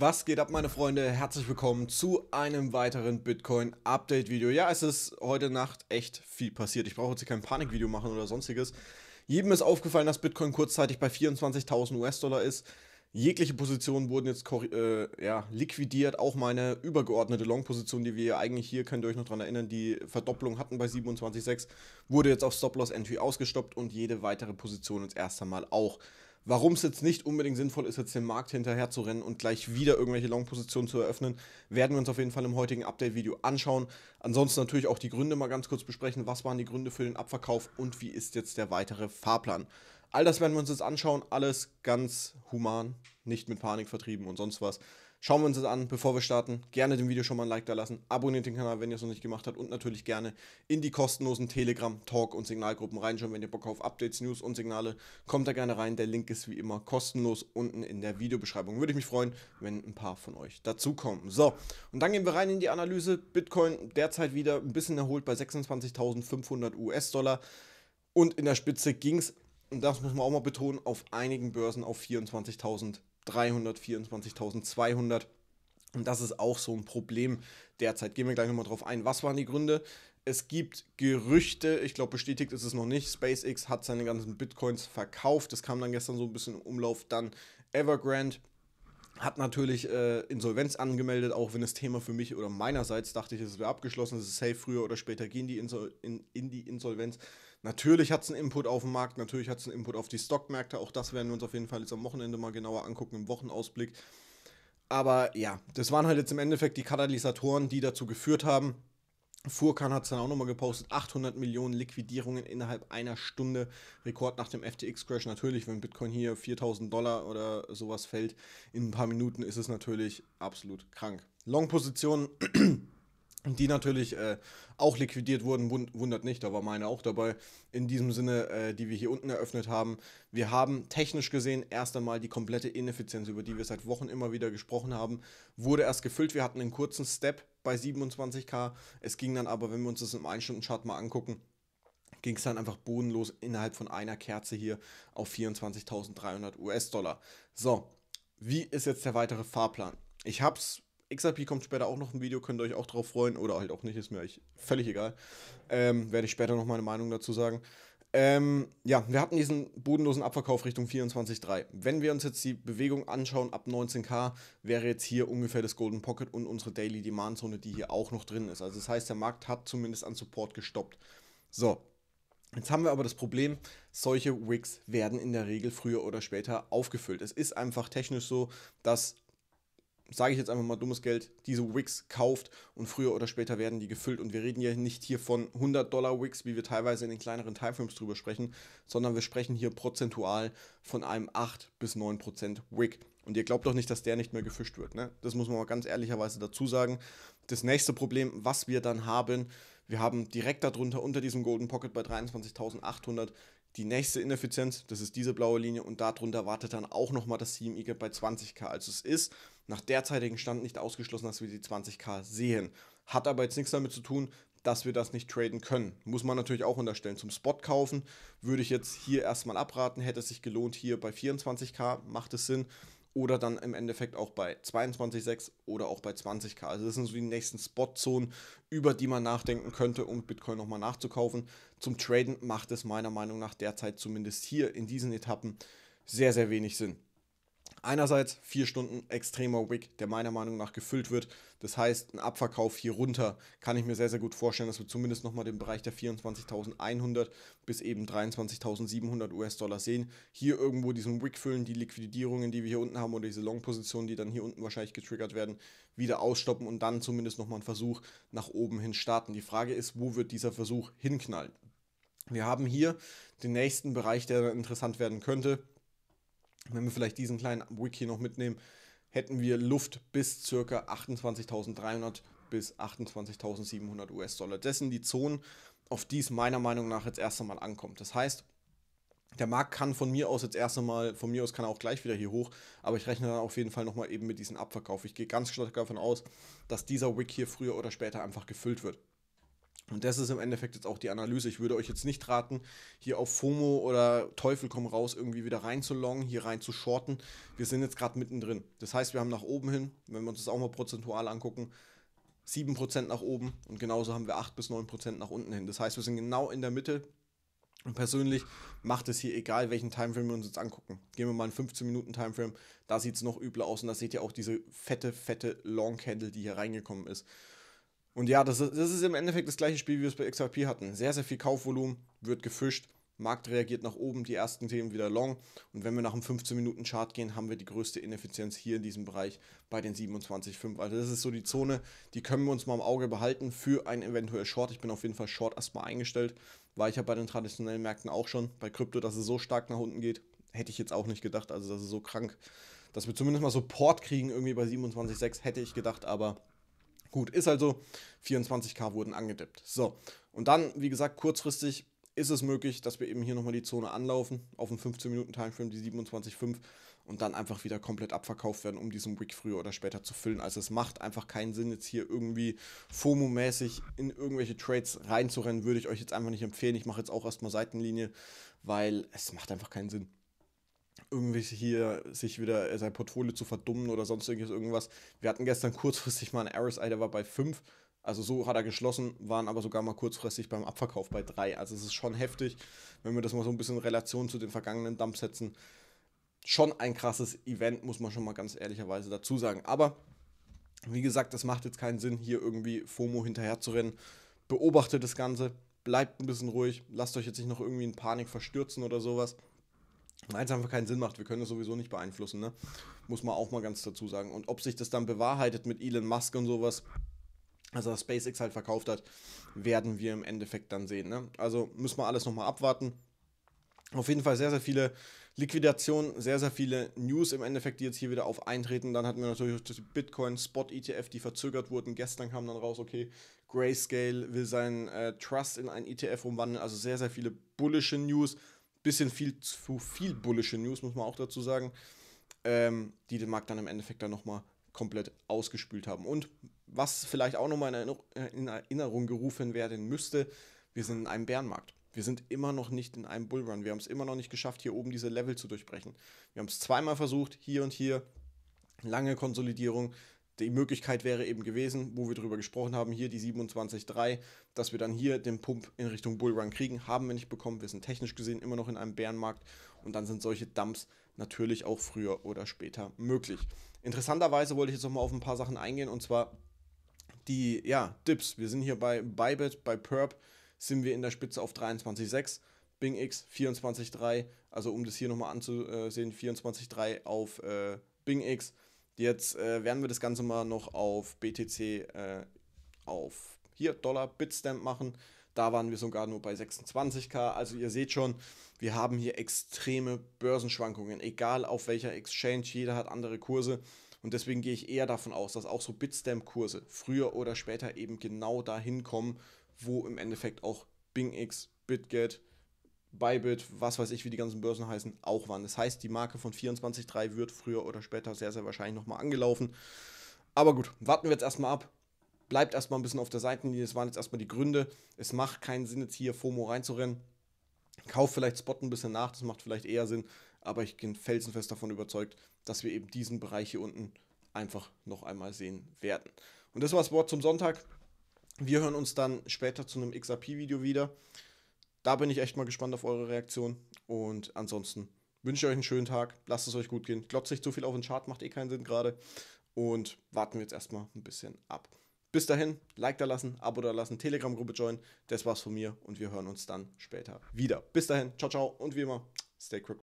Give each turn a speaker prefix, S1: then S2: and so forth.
S1: Was geht ab, meine Freunde? Herzlich willkommen zu einem weiteren Bitcoin-Update-Video. Ja, es ist heute Nacht echt viel passiert. Ich brauche jetzt hier kein Panikvideo machen oder sonstiges. Jedem ist aufgefallen, dass Bitcoin kurzzeitig bei 24.000 US-Dollar ist. Jegliche Positionen wurden jetzt äh, ja, liquidiert. Auch meine übergeordnete Long-Position, die wir eigentlich hier, könnt ihr euch noch daran erinnern, die Verdopplung hatten bei 27,6, wurde jetzt auf Stop-Loss-Entry ausgestoppt und jede weitere Position jetzt erst einmal auch warum es jetzt nicht unbedingt sinnvoll ist, jetzt dem Markt hinterher zu rennen und gleich wieder irgendwelche Long-Positionen zu eröffnen, werden wir uns auf jeden Fall im heutigen Update-Video anschauen. Ansonsten natürlich auch die Gründe mal ganz kurz besprechen. Was waren die Gründe für den Abverkauf und wie ist jetzt der weitere Fahrplan? All das werden wir uns jetzt anschauen. Alles ganz human, nicht mit Panik vertrieben und sonst was. Schauen wir uns das an, bevor wir starten. Gerne dem Video schon mal ein Like da lassen. Abonniert den Kanal, wenn ihr es noch nicht gemacht habt. Und natürlich gerne in die kostenlosen Telegram, Talk und Signalgruppen reinschauen. Wenn ihr Bock auf Updates, News und Signale, kommt da gerne rein. Der Link ist wie immer kostenlos unten in der Videobeschreibung. Würde ich mich freuen, wenn ein paar von euch dazukommen. So, und dann gehen wir rein in die Analyse. Bitcoin derzeit wieder ein bisschen erholt bei 26.500 US-Dollar. Und in der Spitze ging es, und das muss man auch mal betonen, auf einigen Börsen auf 24.000 Dollar. 324.200. Und das ist auch so ein Problem derzeit. Gehen wir gleich nochmal drauf ein. Was waren die Gründe? Es gibt Gerüchte, ich glaube bestätigt ist es noch nicht. SpaceX hat seine ganzen Bitcoins verkauft. Das kam dann gestern so ein bisschen im Umlauf. Dann Evergrande hat natürlich äh, Insolvenz angemeldet, auch wenn das Thema für mich oder meinerseits dachte ich, es wäre abgeschlossen, es ist safe, früher oder später gehen die Insol in, in die Insolvenz. Natürlich hat es einen Input auf den Markt, natürlich hat es einen Input auf die Stockmärkte. Auch das werden wir uns auf jeden Fall jetzt am Wochenende mal genauer angucken, im Wochenausblick. Aber ja, das waren halt jetzt im Endeffekt die Katalysatoren, die dazu geführt haben. Furkan hat es dann auch nochmal gepostet, 800 Millionen Liquidierungen innerhalb einer Stunde, Rekord nach dem FTX-Crash. Natürlich, wenn Bitcoin hier 4000 Dollar oder sowas fällt, in ein paar Minuten ist es natürlich absolut krank. Long-Positionen die natürlich äh, auch liquidiert wurden, wundert nicht, da war meine auch dabei. In diesem Sinne, äh, die wir hier unten eröffnet haben. Wir haben technisch gesehen erst einmal die komplette Ineffizienz, über die wir seit Wochen immer wieder gesprochen haben, wurde erst gefüllt. Wir hatten einen kurzen Step bei 27k. Es ging dann aber, wenn wir uns das im 1-Stunden-Chart mal angucken, ging es dann einfach bodenlos innerhalb von einer Kerze hier auf 24.300 US-Dollar. So, wie ist jetzt der weitere Fahrplan? Ich habe es XRP kommt später auch noch ein Video, könnt ihr euch auch drauf freuen oder halt auch nicht, ist mir eigentlich völlig egal. Ähm, werde ich später noch meine Meinung dazu sagen. Ähm, ja, wir hatten diesen bodenlosen Abverkauf Richtung 24.3. Wenn wir uns jetzt die Bewegung anschauen ab 19k, wäre jetzt hier ungefähr das Golden Pocket und unsere Daily Demand Zone, die hier auch noch drin ist. Also das heißt, der Markt hat zumindest an Support gestoppt. So, Jetzt haben wir aber das Problem, solche Wicks werden in der Regel früher oder später aufgefüllt. Es ist einfach technisch so, dass sage ich jetzt einfach mal dummes Geld, diese Wicks kauft und früher oder später werden die gefüllt. Und wir reden ja nicht hier von 100 Dollar Wicks, wie wir teilweise in den kleineren Timeframes drüber sprechen, sondern wir sprechen hier prozentual von einem 8 bis 9 Prozent Wick. Und ihr glaubt doch nicht, dass der nicht mehr gefischt wird. Ne? Das muss man mal ganz ehrlicherweise dazu sagen. Das nächste Problem, was wir dann haben, wir haben direkt darunter unter diesem Golden Pocket bei 23.800 die nächste Ineffizienz, das ist diese blaue Linie und darunter wartet dann auch nochmal das CME bei 20k. Also es ist nach derzeitigem Stand nicht ausgeschlossen, dass wir die 20k sehen. Hat aber jetzt nichts damit zu tun, dass wir das nicht traden können. Muss man natürlich auch unterstellen. Zum Spot kaufen würde ich jetzt hier erstmal abraten. Hätte es sich gelohnt, hier bei 24k macht es Sinn oder dann im Endeffekt auch bei 22,6 oder auch bei 20k. Also das sind so die nächsten Spotzonen, über die man nachdenken könnte, um Bitcoin nochmal nachzukaufen. Zum Traden macht es meiner Meinung nach derzeit zumindest hier in diesen Etappen sehr, sehr wenig Sinn. Einerseits vier Stunden extremer Wick, der meiner Meinung nach gefüllt wird. Das heißt, ein Abverkauf hier runter kann ich mir sehr, sehr gut vorstellen, dass wir zumindest nochmal den Bereich der 24.100 bis eben 23.700 US-Dollar sehen. Hier irgendwo diesen Wick füllen, die Liquidierungen, die wir hier unten haben oder diese Long-Positionen, die dann hier unten wahrscheinlich getriggert werden, wieder ausstoppen und dann zumindest nochmal einen Versuch nach oben hin starten. Die Frage ist, wo wird dieser Versuch hinknallen? Wir haben hier den nächsten Bereich, der interessant werden könnte wenn wir vielleicht diesen kleinen Wiki noch mitnehmen, hätten wir Luft bis ca. 28.300 bis 28.700 US-Dollar. Das sind die Zonen, auf die es meiner Meinung nach jetzt erst einmal ankommt. Das heißt, der Markt kann von mir aus jetzt erst einmal, von mir aus kann er auch gleich wieder hier hoch, aber ich rechne dann auf jeden Fall nochmal eben mit diesem Abverkauf. Ich gehe ganz stark davon aus, dass dieser Wick hier früher oder später einfach gefüllt wird. Und das ist im Endeffekt jetzt auch die Analyse. Ich würde euch jetzt nicht raten, hier auf FOMO oder Teufel komm raus irgendwie wieder rein zu longen, hier rein zu shorten. Wir sind jetzt gerade mittendrin. Das heißt, wir haben nach oben hin, wenn wir uns das auch mal prozentual angucken, 7% nach oben und genauso haben wir 8 bis 9% nach unten hin. Das heißt, wir sind genau in der Mitte. Und persönlich macht es hier egal, welchen Timeframe wir uns jetzt angucken. Gehen wir mal einen 15-Minuten-Timeframe, da sieht es noch übler aus und da seht ihr auch diese fette, fette Long-Candle, die hier reingekommen ist. Und ja, das ist, das ist im Endeffekt das gleiche Spiel, wie wir es bei XRP hatten. Sehr, sehr viel Kaufvolumen, wird gefischt, Markt reagiert nach oben, die ersten Themen wieder long. Und wenn wir nach einem 15-Minuten-Chart gehen, haben wir die größte Ineffizienz hier in diesem Bereich bei den 27,5. Also das ist so die Zone, die können wir uns mal im Auge behalten für ein eventuell Short. Ich bin auf jeden Fall Short erstmal eingestellt, weil ich ja bei den traditionellen Märkten auch schon. Bei Krypto, dass es so stark nach unten geht, hätte ich jetzt auch nicht gedacht. Also das ist so krank. Dass wir zumindest mal Support kriegen irgendwie bei 27,6, hätte ich gedacht, aber Gut, ist also 24k wurden angedippt. So, und dann, wie gesagt, kurzfristig ist es möglich, dass wir eben hier nochmal die Zone anlaufen, auf einen 15-Minuten-Timeframe, die 27,5 und dann einfach wieder komplett abverkauft werden, um diesen Wick früher oder später zu füllen. Also es macht einfach keinen Sinn, jetzt hier irgendwie FOMO-mäßig in irgendwelche Trades reinzurennen, würde ich euch jetzt einfach nicht empfehlen. Ich mache jetzt auch erstmal Seitenlinie, weil es macht einfach keinen Sinn irgendwie hier sich wieder sein Portfolio zu verdummen oder sonst irgendwas. Wir hatten gestern kurzfristig mal einen RSI, der war bei 5. Also so hat er geschlossen, waren aber sogar mal kurzfristig beim Abverkauf bei 3. Also es ist schon heftig, wenn wir das mal so ein bisschen in Relation zu den vergangenen Dumps setzen. Schon ein krasses Event, muss man schon mal ganz ehrlicherweise dazu sagen. Aber wie gesagt, es macht jetzt keinen Sinn, hier irgendwie FOMO hinterher zu rennen. Beobachtet das Ganze, bleibt ein bisschen ruhig, lasst euch jetzt nicht noch irgendwie in Panik verstürzen oder sowas weil es einfach keinen Sinn macht. Wir können es sowieso nicht beeinflussen, ne? Muss man auch mal ganz dazu sagen. Und ob sich das dann bewahrheitet mit Elon Musk und sowas, also dass SpaceX halt verkauft hat, werden wir im Endeffekt dann sehen. Ne? Also müssen wir alles nochmal abwarten. Auf jeden Fall sehr, sehr viele Liquidationen, sehr, sehr viele News im Endeffekt, die jetzt hier wieder auf eintreten. Dann hatten wir natürlich auch die Bitcoin-Spot-ETF, die verzögert wurden. Gestern kam dann raus, okay, Grayscale will seinen äh, Trust in einen ETF umwandeln. Also sehr, sehr viele bullische News bisschen viel zu viel bullische News, muss man auch dazu sagen, ähm, die den Markt dann im Endeffekt dann nochmal komplett ausgespült haben. Und was vielleicht auch nochmal in, in Erinnerung gerufen werden müsste, wir sind in einem Bärenmarkt. Wir sind immer noch nicht in einem Bullrun. Wir haben es immer noch nicht geschafft, hier oben diese Level zu durchbrechen. Wir haben es zweimal versucht, hier und hier. Lange Konsolidierung, die Möglichkeit wäre eben gewesen, wo wir darüber gesprochen haben, hier die 27.3, dass wir dann hier den Pump in Richtung Bullrun kriegen. Haben wir nicht bekommen. Wir sind technisch gesehen immer noch in einem Bärenmarkt. Und dann sind solche Dumps natürlich auch früher oder später möglich. Interessanterweise wollte ich jetzt nochmal auf ein paar Sachen eingehen. Und zwar die, ja, Dips. Wir sind hier bei Bybit, bei Perp sind wir in der Spitze auf 23,6. Bing X 24,3. Also um das hier nochmal anzusehen, 24,3 auf äh, Bing X. Jetzt äh, werden wir das Ganze mal noch auf BTC, äh, auf hier Dollar Bitstamp machen. Da waren wir sogar nur bei 26k. Also ihr seht schon, wir haben hier extreme Börsenschwankungen, egal auf welcher Exchange, jeder hat andere Kurse. Und deswegen gehe ich eher davon aus, dass auch so Bitstamp-Kurse früher oder später eben genau dahin kommen, wo im Endeffekt auch BingX, BitGet, Bybit, was weiß ich, wie die ganzen Börsen heißen, auch waren. Das heißt, die Marke von 24.3 wird früher oder später sehr, sehr wahrscheinlich nochmal angelaufen. Aber gut, warten wir jetzt erstmal ab. Bleibt erstmal ein bisschen auf der Seitenlinie. Das waren jetzt erstmal die Gründe. Es macht keinen Sinn, jetzt hier FOMO reinzurennen. Kauf vielleicht Spot ein bisschen nach, das macht vielleicht eher Sinn. Aber ich bin felsenfest davon überzeugt, dass wir eben diesen Bereich hier unten einfach noch einmal sehen werden. Und das war das Wort zum Sonntag. Wir hören uns dann später zu einem XRP-Video wieder da bin ich echt mal gespannt auf eure Reaktion. Und ansonsten wünsche ich euch einen schönen Tag. Lasst es euch gut gehen. Glotzt nicht zu viel auf den Chart, macht eh keinen Sinn gerade. Und warten wir jetzt erstmal ein bisschen ab. Bis dahin, Like da lassen, Abo da lassen, Telegram-Gruppe joinen. Das war's von mir und wir hören uns dann später wieder. Bis dahin, ciao, ciao und wie immer, stay crooked.